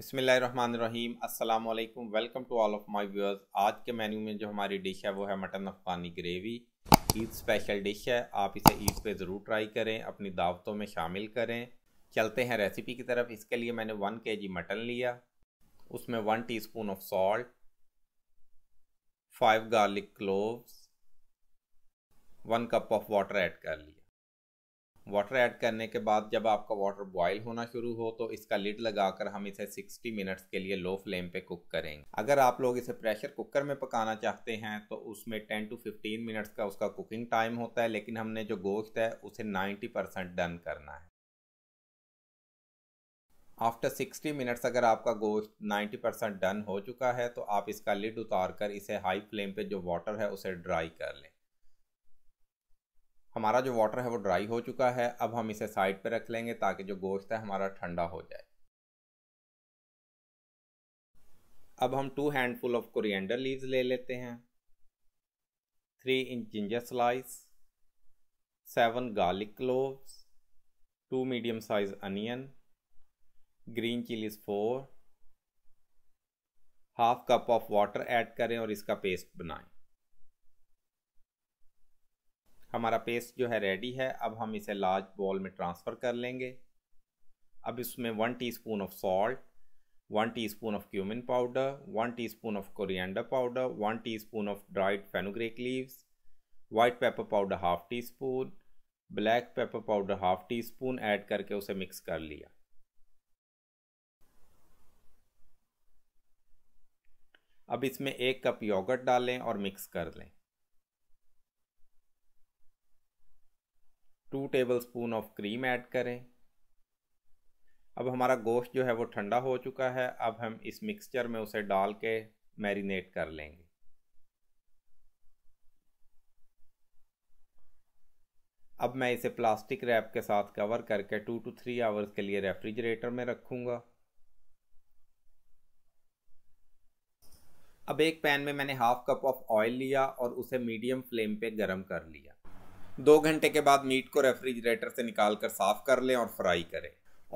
बसमीम अल्लाम welcome to all of my viewers आज के मेन्यू में जो हमारी डिश है वो है mutton Afghani gravy Eid special dish है आप इसे ईद पे ज़रूर ट्राई करें अपनी दावतों में शामिल करें चलते हैं रेसिपी की तरफ इसके लिए मैंने वन के जी मटन लिया उसमें one teaspoon of salt five garlic cloves one cup of water add कर लिया वाटर ऐड करने के बाद जब आपका वाटर बॉयल होना शुरू हो तो इसका लिड लगाकर हम इसे 60 मिनट्स के लिए लो फ्लेम पे कुक करेंगे अगर आप लोग इसे प्रेशर कुकर में पकाना चाहते हैं तो उसमें 10 टू 15 मिनट्स का उसका कुकिंग टाइम होता है लेकिन हमने जो गोश्त है उसे 90 परसेंट डन करना है आफ्टर 60 मिनट्स अगर आपका गोश्त 90 परसेंट डन हो चुका है तो आप इसका लिड उतार कर इसे हाई फ्लेम पे जो वाटर है उसे ड्राई कर लें हमारा जो वाटर है वो ड्राई हो चुका है अब हम इसे साइड पे रख लेंगे ताकि जो गोश्त है हमारा ठंडा हो जाए अब हम two handful of coriander leaves ले लेते हैं three inch ginger slice seven garlic cloves two medium size onion green chillies four half cup of water add करें और इसका पेस्ट बनाएं हमारा पेस्ट जो है रेडी है अब हम इसे लार्ज बॉल में ट्रांसफ़र कर लेंगे अब इसमें one teaspoon of salt one teaspoon of cumin powder one teaspoon of coriander powder one teaspoon of dried fenugreek leaves white pepper powder half teaspoon black pepper powder half teaspoon add करके उसे mix कर लिया अब इसमें एक cup yogurt डालें और mix कर लें two tablespoon of cream add करें अब हमारा गोश्त जो है वो ठंडा हो चुका है अब हम इस मिक्सचर में उसे डाल के मैरिनेट कर लेंगे अब मैं इसे प्लास्टिक रैप के साथ कवर करके टू टू थ्री आवर्स के लिए रेफ्रिजरेटर में रखूँगा अब एक पैन में मैंने हाफ कप ऑफ ऑयल लिया और उसे मीडियम फ्लेम पे गरम कर लिया दो घंटे के बाद मीट को रेफ्रिजरेटर से निकाल कर साफ़ कर लें और फ्राई करें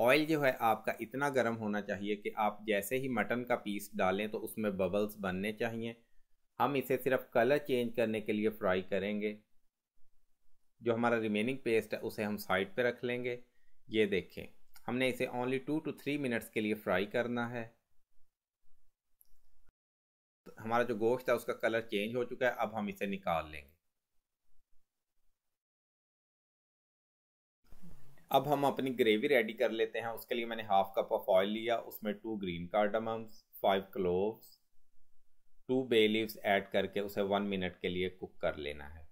ऑयल जो है आपका इतना गर्म होना चाहिए कि आप जैसे ही मटन का पीस डालें तो उसमें बबल्स बनने चाहिए हम इसे सिर्फ कलर चेंज करने के लिए फ्राई करेंगे जो हमारा रिमेनिंग पेस्ट है उसे हम साइड पे रख लेंगे ये देखें हमने इसे only two two three minutes के लिए फ्राई करना है हमारा जो गोश्त है उसका कलर चेंज हो चुका है अब हम इसे निकाल लेंगे अब हम अपनी ग्रेवी रेडी कर लेते हैं उसके लिए मैंने हाफ कप ऑफ ऑयल लिया उसमें two green cardamoms five cloves two bay leaves add करके उसे वन मिनट के लिए कुक कर लेना है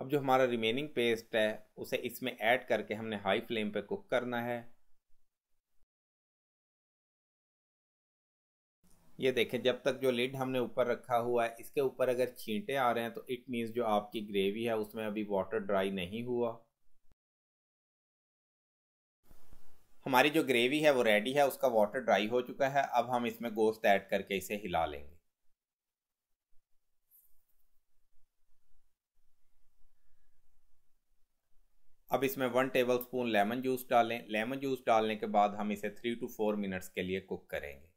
अब जो हमारा रिमेनिंग पेस्ट है उसे इसमें ऐड करके हमने हाई फ्लेम पे कुक करना है ये देखें जब तक जो लिड हमने ऊपर रखा हुआ है इसके ऊपर अगर छींटे आ रहे हैं तो इट मीन्स जो आपकी ग्रेवी है उसमें अभी वाटर ड्राई नहीं हुआ हमारी जो ग्रेवी है वो रेडी है उसका वाटर ड्राई हो चुका है अब हम इसमें गोश्त ऐड करके इसे हिला लेंगे अब इसमें one tablespoon lemon juice डालें लेमन जूस डालने के बाद हम इसे थ्री टू फोर मिनट्स के लिए कुक करेंगे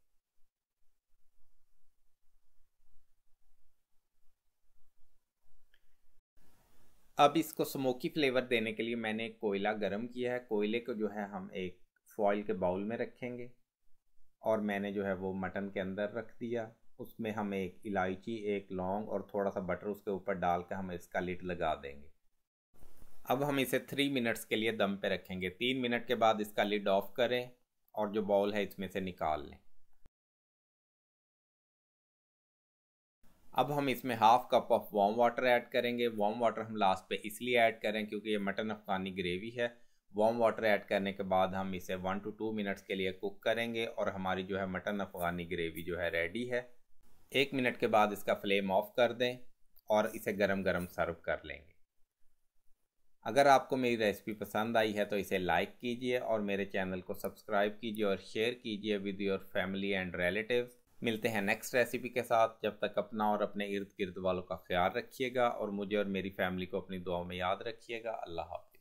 अब इसको स्मोकी फ्लेवर देने के लिए मैंने कोयला गर्म किया है कोयले को जो है हम एक फॉइल के बाउल में रखेंगे और मैंने जो है वो मटन के अंदर रख दिया उसमें हम एक इलायची एक लौंग और थोड़ा सा बटर उसके ऊपर डाल कर हम इसका लिट लगा देंगे अब हम इसे थ्री मिनट्स के लिए दम पे रखेंगे तीन मिनट के बाद इसका लिड ऑफ करें और जो बाउल है इसमें से निकाल लें अब हम इसमें half cup of warm water add करेंगे वार्म वाटर हम लास्ट पे इसलिए ऐड करें क्योंकि ये मटन अफगानी ग्रेवी है वार्म वाटर ऐड करने के बाद हम इसे वन टू टू मिनट्स के लिए कुक करेंगे और हमारी जो है मटन अफगानी ग्रेवी जो है रेडी है एक मिनट के बाद इसका फ्लेम ऑफ कर दें और इसे गरम गरम सर्व कर लेंगे अगर आपको मेरी रेसिपी पसंद आई है तो इसे लाइक कीजिए और मेरे चैनल को सब्सक्राइब कीजिए और शेयर कीजिए with your family and relatives मिलते हैं नेक्स्ट रेसिपी के साथ जब तक अपना और अपने इर्द गिर्द वालों का ख्याल रखिएगा और मुझे और मेरी फैमिली को अपनी दुआओं में याद रखिएगा अल्लाह हाफि